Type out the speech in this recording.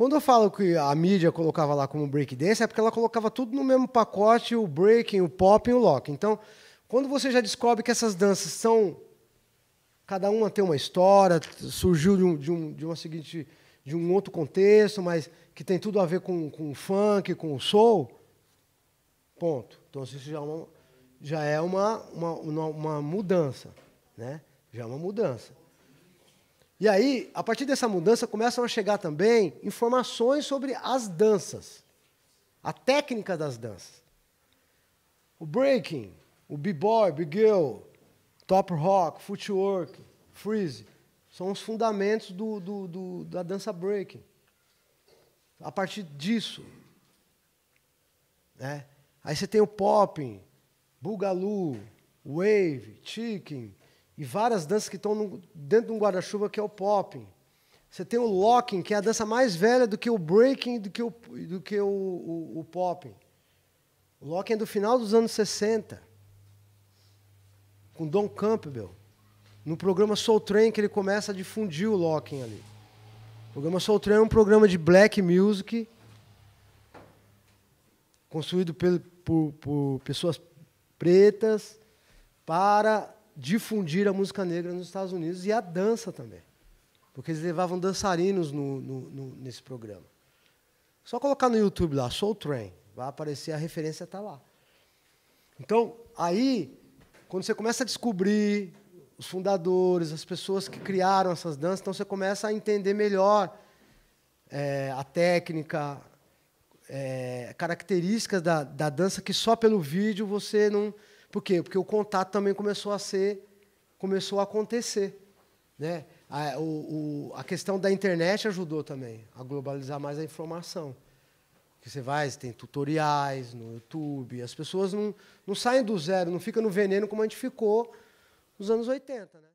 Quando eu falo que a mídia colocava lá como breakdance, é porque ela colocava tudo no mesmo pacote, o breaking, o pop e o lock. Então, quando você já descobre que essas danças são... Cada uma tem uma história, surgiu de, um, de, um, de uma seguinte... De um outro contexto, mas que tem tudo a ver com, com o funk, com o soul, ponto. Então, isso já é uma, já é uma, uma, uma mudança, né? Já é uma mudança. E aí, a partir dessa mudança, começam a chegar também informações sobre as danças, a técnica das danças. O breaking, o b-boy, b-girl, top rock, footwork, freeze, são os fundamentos do, do, do, da dança breaking. A partir disso, né? aí você tem o popping, boogaloo, wave, chicken, e várias danças que estão dentro de um guarda-chuva que é o popping. Você tem o locking, que é a dança mais velha do que o breaking do que o, do que o, o, o popping. O locking é do final dos anos 60, com Don Campbell. No programa Soul Train, que ele começa a difundir o locking ali. O programa Soul Train é um programa de black music, construído por, por pessoas pretas, para difundir a música negra nos Estados Unidos e a dança também. Porque eles levavam dançarinos no, no, no, nesse programa. Só colocar no YouTube lá, Soul Train, vai aparecer, a referência está lá. Então, aí, quando você começa a descobrir os fundadores, as pessoas que criaram essas danças, então você começa a entender melhor é, a técnica, é, características da, da dança que só pelo vídeo você não, por quê? Porque o contato também começou a ser, começou a acontecer. Né? A, o, o, a questão da internet ajudou também a globalizar mais a informação. Que você vai, você tem tutoriais no YouTube, as pessoas não, não saem do zero, não ficam no veneno como a gente ficou nos anos 80. Né?